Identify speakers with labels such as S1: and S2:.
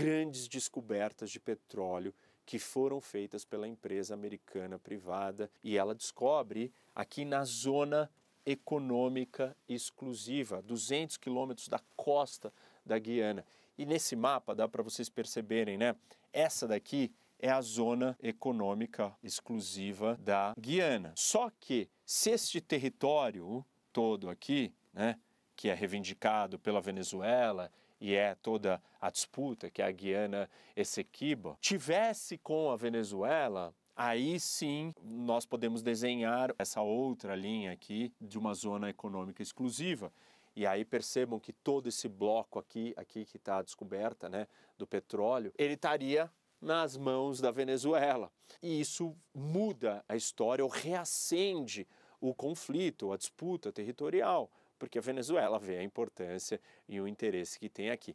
S1: grandes descobertas de petróleo que foram feitas pela empresa americana privada e ela descobre aqui na zona econômica exclusiva, 200 quilômetros da costa da Guiana. E nesse mapa dá para vocês perceberem, né? Essa daqui é a zona econômica exclusiva da Guiana. Só que se este território todo aqui, né, que é reivindicado pela Venezuela e é toda a disputa que a Guiana Essequiba tivesse com a Venezuela, aí sim nós podemos desenhar essa outra linha aqui de uma zona econômica exclusiva. E aí percebam que todo esse bloco aqui, aqui que está a descoberta né, do petróleo, ele estaria nas mãos da Venezuela. E isso muda a história ou reacende o conflito, a disputa territorial, porque a Venezuela vê a importância e o interesse que tem aqui.